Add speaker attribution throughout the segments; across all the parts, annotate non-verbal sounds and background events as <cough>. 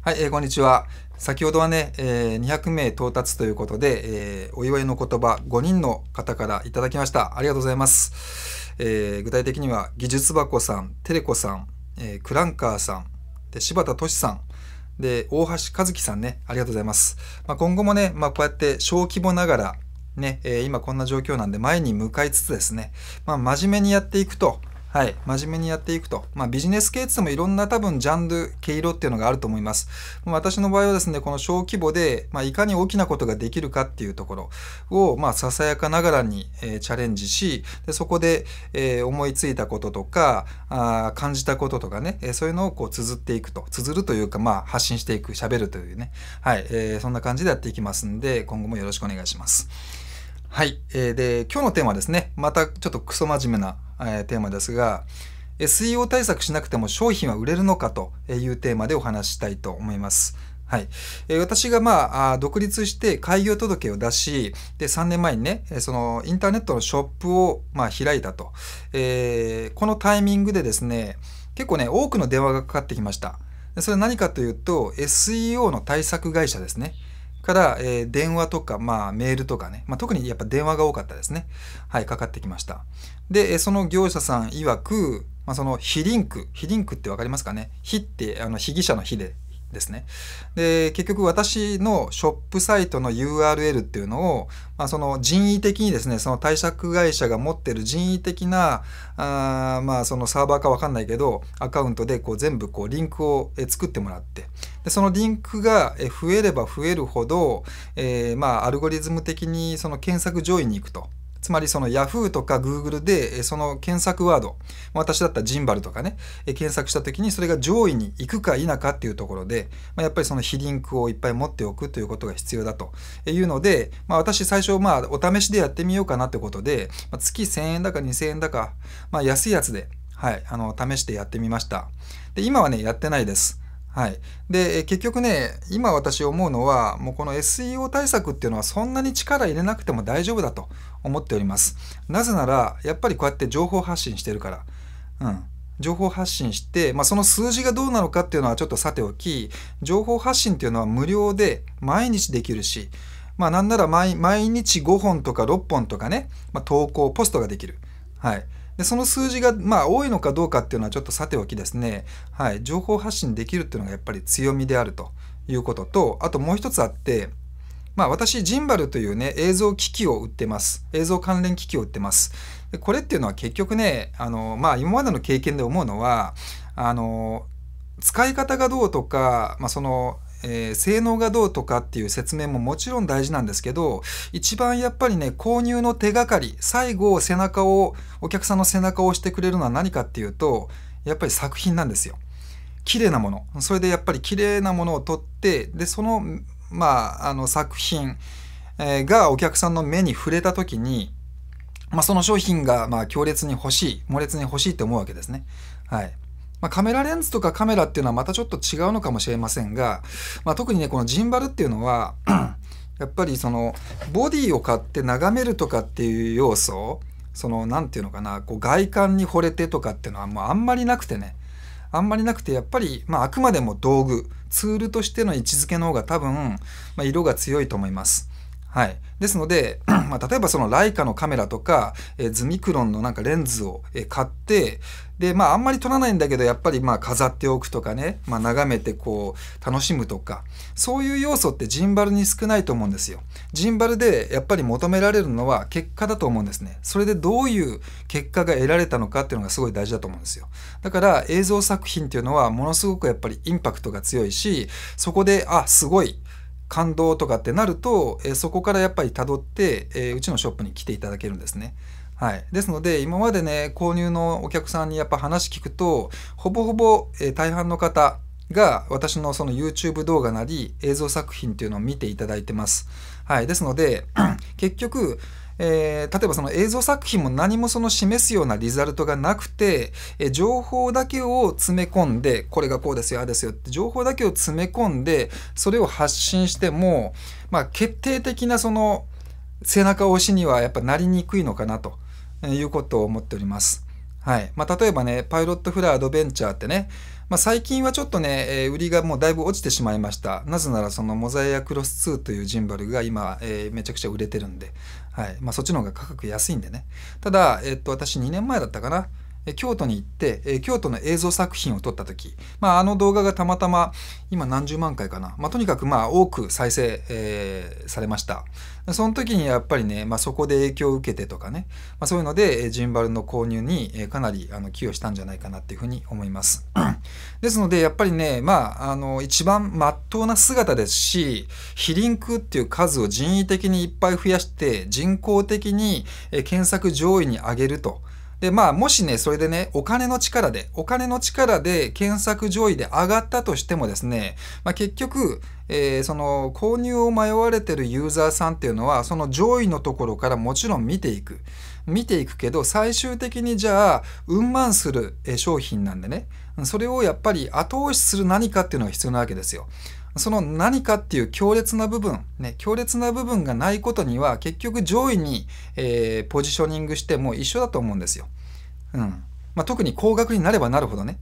Speaker 1: はい、えー、こんにちは。先ほどはね、えー、200名到達ということで、えー、お祝いの言葉5人の方からいただきました。ありがとうございます。えー、具体的には技術箱さん、テレコさん、えクランカーさん、で柴田敏さん、で大橋和樹さんね、ありがとうございます。まあ、今後もね、まあ、こうやって小規模ながらね、え今こんな状況なんで前に向かいつつですね、まあ、真面目にやっていくと、はい、真面目にやっていくと。まあ、ビジネス系ってもいろんな多分ジャンル、毛色っていうのがあると思います。私の場合はですね、この小規模で、まあ、いかに大きなことができるかっていうところを、まあ、ささやかながらに、えー、チャレンジし、でそこで、えー、思いついたこととか、あ感じたこととかね、えー、そういうのをこう綴っていくと。綴るというか、まあ、発信していく、喋るというね。はい、えー、そんな感じでやっていきますんで、今後もよろしくお願いします。はい。えー、で、今日のテーマはですね、またちょっとクソ真面目なえテーマですが SEO 対策しなくても商品は売れるのかというテーマでお話したいと思います。はい。え私がまあ、独立して開業届を出し、で、3年前にね、その、インターネットのショップを、まあ、開いたと。えー、このタイミングでですね、結構ね、多くの電話がかかってきました。それは何かというと、SEO の対策会社ですね。から、えー、電話とか、まあ、メールとかね、まあ、特にやっぱ電話が多かったですね。はい、かかってきました。で、その業者さん曰く、まあ、その非リンク、非リンクって分かりますかね非ってあの被疑者の非でですね。で、結局私のショップサイトの URL っていうのを、まあ、その人為的にですね、その貸借会社が持ってる人為的な、あまあそのサーバーかわかんないけど、アカウントでこう全部こうリンクを作ってもらって、でそのリンクが増えれば増えるほど、えー、まあアルゴリズム的にその検索上位に行くと。つまりその Yahoo とか Google でその検索ワード、私だったジンバルとかね、検索した時にそれが上位に行くか否かっていうところで、まやっぱりその非リンクをいっぱい持っておくということが必要だというので、まあ、私最初まあお試しでやってみようかなってことで、ま月1000円だか2000円だか、まあ、安いやつで、はい、あの試してやってみました。で今はね、やってないです。はい、で結局ね今私思うのはもうこの SEO 対策っていうのはそんなに力入れなくても大丈夫だと思っております。なぜなら、やっぱりこうやって情報発信してるから。うん。情報発信して、まあ、その数字がどうなのかっていうのはちょっとさておき、情報発信っていうのは無料で毎日できるし、まあ、なんなら毎日5本とか6本とかね、まあ、投稿、ポストができる。はい。でその数字が、まあ、多いのかどうかっていうのはちょっとさておきですね、はい、情報発信できるっていうのがやっぱり強みであるということとあともう一つあってまあ、私、ジンバルというね、映像機器を売ってます。映像関連機器を売ってます。でこれっていうのは結局ね、あの、まあ、今までの経験で思うのは、あの、使い方がどうとか、まあ、その、えー、性能がどうとかっていう説明ももちろん大事なんですけど一番やっぱりね購入の手がかり最後背中をお客さんの背中を押してくれるのは何かっていうとやっぱり作品なんですよ。綺麗なものそれでやっぱり綺麗なものを撮ってでそのまあ、あの作品がお客さんの目に触れた時に、まあ、その商品がまあ強烈に欲しい猛烈に欲しいって思うわけですね。はいまあ、カメラレンズとかカメラっていうのはまたちょっと違うのかもしれませんが、まあ、特にねこのジンバルっていうのは <clears throat> やっぱりそのボディを買って眺めるとかっていう要素その何て言うのかなこう外観に惚れてとかっていうのはもうあんまりなくてねあんまりなくてやっぱり、まあ、あくまでも道具ツールとしての位置づけの方が多分、まあ、色が強いと思います。はい、ですので、<clears throat> まあ、例えばそのライカのカメラとか、えー、ズミクロンのなんかレンズを、えー、買ってで、まあ、あんまり撮らないんだけどやっぱりまあ飾っておくとかね、まあ、眺めてこう楽しむとかそういう要素ってジンバルに少ないと思うんですよ。ジンバルでやっぱり求められるのは結果だと思うんですね。それでどういう結果が得られたのかっていうのがすごい大事だと思うんですよ。だから映像作品っていうのはものすごくやっぱりインパクトが強いしそこであすごい感動とかってなると、えそこからやっぱりたどって、えうちのショップに来ていただけるんですね。はい、ですので今までね購入のお客さんにやっぱ話聞くとほぼほぼ、え大半の方が私のその YouTube 動画なり映像作品っていうのを見ていただいてます。はい、ですので <clears throat> 結局えー、例えばその映像作品も何もその示すようなリザルトがなくて、えー、情報だけを詰め込んでこれがこうですよああですよって情報だけを詰め込んでそれを発信しても、まあ、決定的なその背中押しにはやっぱなりにくいのかなということを思っております。はいまあ、例えばね「パイロット・フラアドベンチャー」ってねまあ、最近はちょっとね、えー、売りがもうだいぶ落ちてしまいました。なぜならそのモザイアクロス2というジンバルが今、えー、めちゃくちゃ売れてるんで、はい。まあ、そっちの方が価格安いんでね。ただ、えー、っと、私2年前だったかな。京都に行って、京都の映像作品を撮った時、まあ、あの動画がたまたま今何十万回かな、まあ、とにかくまあ多く再生、えー、されましたその時にやっぱりね、まあ、そこで影響を受けてとかね、まあ、そういうのでジンバルの購入にかなりあの寄与したんじゃないかなっていうふうに思います <clears throat> ですのでやっぱりね、まあ、あの一番まっとうな姿ですし非リンクっていう数を人為的にいっぱい増やして人工的に検索上位に上げると。で、まあ、もしね、それでね、お金の力で、お金の力で検索上位で上がったとしてもですね、まあ、結局、えー、その購入を迷われてるユーザーさんっていうのはその上位のところからもちろん見ていく見ていくけど最終的にじゃあ運満する商品なんでねそれをやっぱり後押しする何かっていうのが必要なわけですよその何かっていう強烈な部分、ね、強烈な部分がないことには結局上位に、えー、ポジショニングしても一緒だと思うんですよ。うんまあ、特に高額になればなるほどね。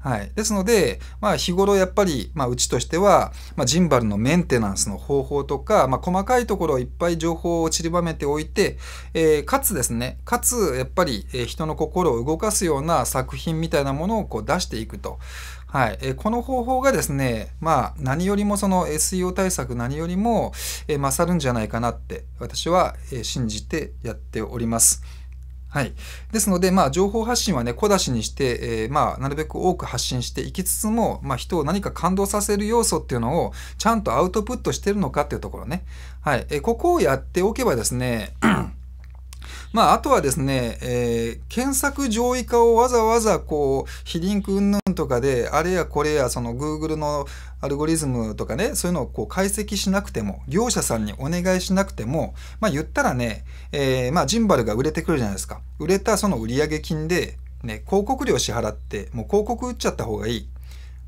Speaker 1: はい、ですので、まあ、日頃やっぱり、まあ、うちとしては、まあ、ジンバルのメンテナンスの方法とか、まあ、細かいところをいっぱい情報を散りばめておいて、えー、かつですねかつやっぱり、えー、人の心を動かすような作品みたいなものをこう出していくとはい、えこの方法がですね、まあ、何よりもその SEO 対策何よりも、え勝るんじゃないかなって私は、え信じてやっております。はい。ですので、まあ、情報発信はね、小出しにして、えー、まあ、なるべく多く発信していきつつも、まあ、人を何か感動させる要素っていうのを、ちゃんとアウトプットしてるのかっていうところね。はい。えここをやっておけばですね、まあ、あとはですね、えー、検索上位化をわざわざこう、非リンクうんぬんとかで、あれやこれや、その Google のアルゴリズムとかね、そういうのをこう解析しなくても、業者さんにお願いしなくても、まあ言ったらね、えー、まあジンバルが売れてくるじゃないですか。売れたその売上金で、ね、広告料支払って、もう広告売っちゃった方がいい。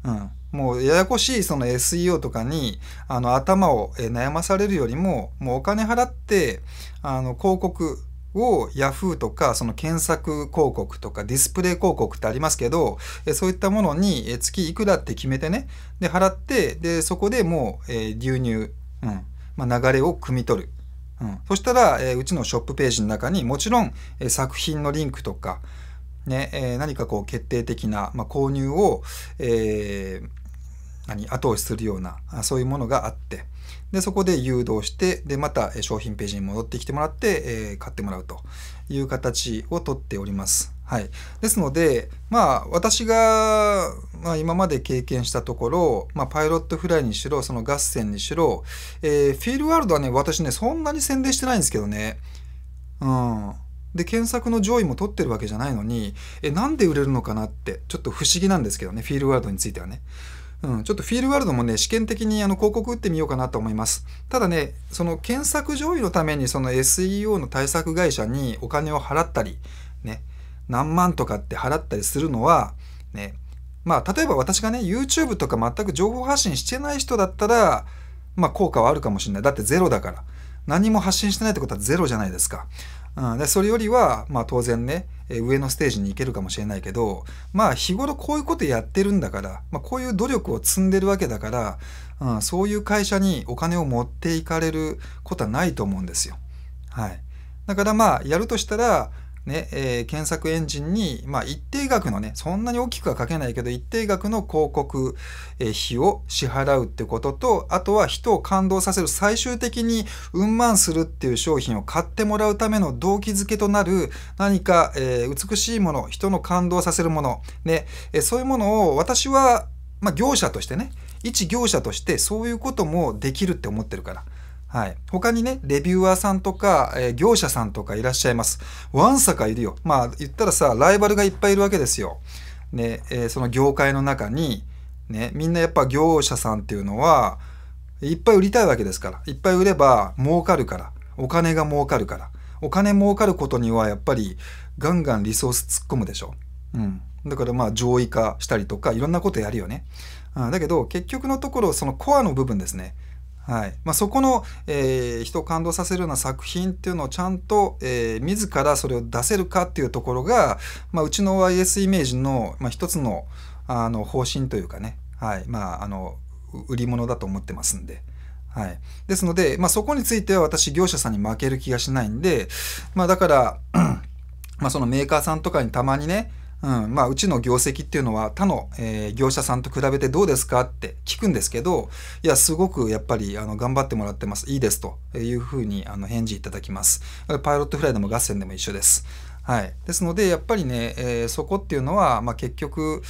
Speaker 1: うん。もうややこしいその SEO とかにあの頭を悩まされるよりももうお金払ってあの広告をヤフーとかその検索広告とかディスプレイ広告ってありますけどそういったものに月いくらって決めてねで払ってでそこでもう、え流入、うんまあ、流れを汲み取る、うん、そしたら、えうちのショップページの中にもちろん、え作品のリンクとか、ねえ何かこう決定的な、ま購入を、えー、何後押しするようなそういうものがあって。で、そこで誘導して、で、また商品ページに戻ってきてもらって、えー、買ってもらうという形をとっております。はい。ですので、まあ、私が、まあ、今まで経験したところ、まあ、パイロットフライにしろ、その合戦にしろ、えー、フィールワールドはね、私ね、そんなに宣伝してないんですけどね。うん。で、検索の上位も取ってるわけじゃないのに、え、なんで売れるのかなって、ちょっと不思議なんですけどね、フィールワールドについてはね。うん、ちょっとフィールワールドもね、試験的にあの広告打ってみようかなと思います。ただね、その検索上位のためにその SEO の対策会社にお金を払ったり、ね、何万とかって払ったりするのは、ね、まあ、例えば私がね、YouTube とか全く情報発信してない人だったら、まあ、効果はあるかもしれない。だってゼロだから。何も発信してないってことはゼロじゃないですか。うん、でそれよりは、まあ、当然ね、え上のステージに行けるかもしれないけど、まあ、日頃こういうことやってるんだから、まあ、こういう努力を積んでるわけだから、うん、そういう会社にお金を持っていかれることはないと思うんですよ。はい、だからまあやるとしたらねえー、検索エンジンに、まあ、一定額のねそんなに大きくは書けないけど一定額の広告、えー、費を支払うってこととあとは人を感動させる最終的に運満するっていう商品を買ってもらうための動機づけとなる何か、えー、美しいもの人の感動させるもの、ねえー、そういうものを私は、まあ、業者としてね一業者としてそういうこともできるって思ってるから。はい。他にね、レビュアーさんとか、えー、業者さんとかいらっしゃいます。わんさかいるよ。まあ、言ったらさ、ライバルがいっぱいいるわけですよ。ね、えー、その業界の中に、ね、みんなやっぱ業者さんっていうのは、いっぱい売りたいわけですから。いっぱい売れば儲かるから。お金が儲かるから。お金儲かることにはやっぱりガンガンリソース突っ込むでしょ。うん。だからまあ上位化したりとかいろんなことやるよね。うん、だけど結局のところそのコアの部分ですね。はいまあ、そこの、えー、人を感動させるような作品っていうのをちゃんと、えー、自らそれを出せるかっていうところが、まあ、うちの YS イメージの、まあ、一つのあの方針というかね、はいまあ、あの売り物だと思ってますんで。はい、ですので、まあ、そこについては私業者さんに負ける気がしないんで、まあ、だから <clears throat> まあそのメーカーさんとかにたまにねうんまあ、うちの業績っていうのは他の、えー、業者さんと比べてどうですかって聞くんですけどいやすごくやっぱりあの頑張ってもらってますいいですというふうにあの返事いただきますパイロットフライでも合戦でも一緒です、はい、ですのでやっぱりね、えー、そこっていうのは、まあ、結局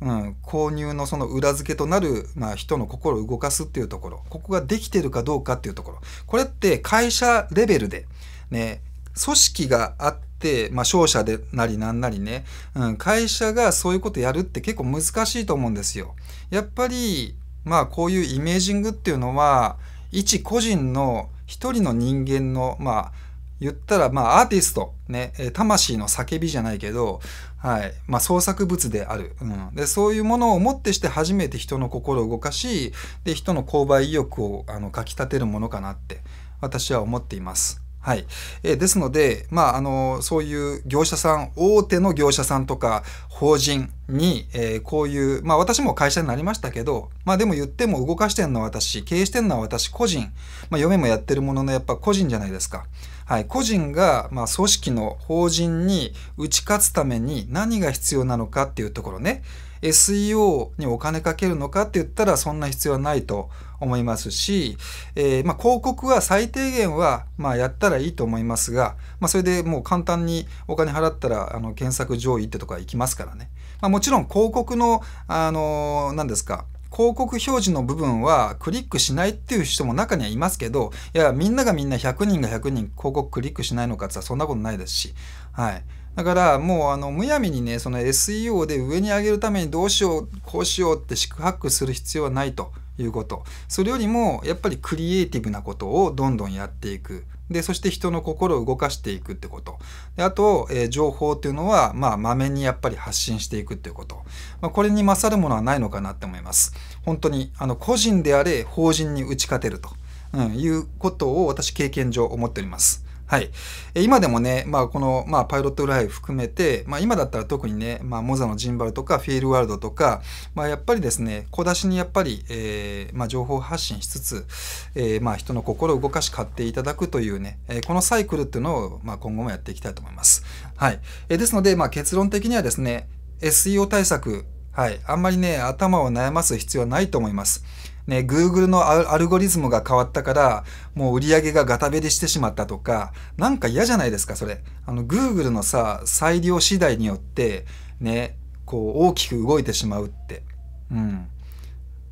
Speaker 1: うん、購入のその裏付けとなる、まあ、人の心を動かすっていうところここができてるかどうかっていうところこれって会社レベルで、ね、組織があって、まあ、商社でなりなんなりね、うん、会社がそういうことやるって結構難しいと思うんですよ。やっぱり、まあ、こういうイメージングっていうのは、一個人の一人の人間の、まあ、言ったら、まあ、アーティスト、ね、魂の叫びじゃないけど、はい、まあ、創作物である、うん。で、そういうものをもってして初めて人の心を動かし、で、人の購買意欲を、あの、かき立てるものかなって、私は思っています。はい、えですので、まあ、あのそういう業者さん大手の業者さんとか法人に、えー、こういう、まあ、私も会社になりましたけど、まあ、でも言っても動かしてるのは私経営してるのは私個人、まあ、嫁もやってるもののやっぱ個人じゃないですか。はい、個人が、まあ、組織の法人に打ち勝つために何が必要なのかっていうところね SEO にお金かけるのかって言ったらそんな必要はないと思いますし、えー、まあ、広告は最低限は、まあ、やったらいいと思いますが、まあ、それでもう簡単にお金払ったらあの検索上位ってとこは行きますからね、まもちろん広告の、あの何ですか広告表示の部分はクリックしないっていう人も中にはいますけどいやみんながみんな100人が100人広告クリックしないのかってそんなことないですしはい。だからもうあのむやみにねその SEO で上に上げるためにどうしようこうしようって四苦八苦する必要はないということそれよりもやっぱりクリエイティブなことをどんどんやっていくでそして人の心を動かしていくってことであと、えー、情報っていうのはまあまめにやっぱり発信していくっていうこと、まあ、これに勝るものはないのかなって思います本当にあの個人であれ法人に打ち勝てると、うん、いうことを私経験上思っておりますはい、今でもね、まあ、この、まあ、パイロットライフ含めて、まあ、今だったら特にね、まあ、モザのジンバルとかフィールワールドとか、まあ、やっぱりですね小出しにやっぱり、えーまあ、情報発信しつつ、えーまあ、人の心を動かし買っていただくというね、えー、このサイクルっていうのを、まあ、今後もやっていきたいと思います。はい、えー、ですので、まあ、結論的にはですね SEO 対策はい。あんまりね、頭を悩ます必要はないと思います。ね、Google のアルゴリズムが変わったから、もう売り上げがガタベリしてしまったとか、なんか嫌じゃないですか、それ。あの、Google のさ、裁量次第によって、ね、こう、大きく動いてしまうって。うん。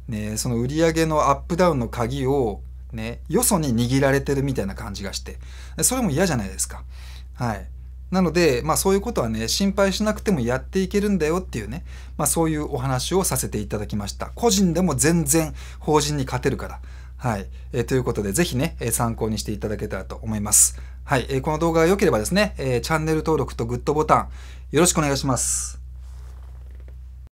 Speaker 1: ね、その売り上げのアップダウンの鍵を、ね、よそに握られてるみたいな感じがして、それも嫌じゃないですか。はい。なので、まあ、そういうことはね心配しなくてもやっていけるんだよっていうね、まあ、そういうお話をさせていただきました個人でも全然法人に勝てるからはい、えということで是非ね、え参考にしていただけたらと思いますはい、えこの動画が良ければですね、えチャンネル登録とグッドボタンよろしくお願いします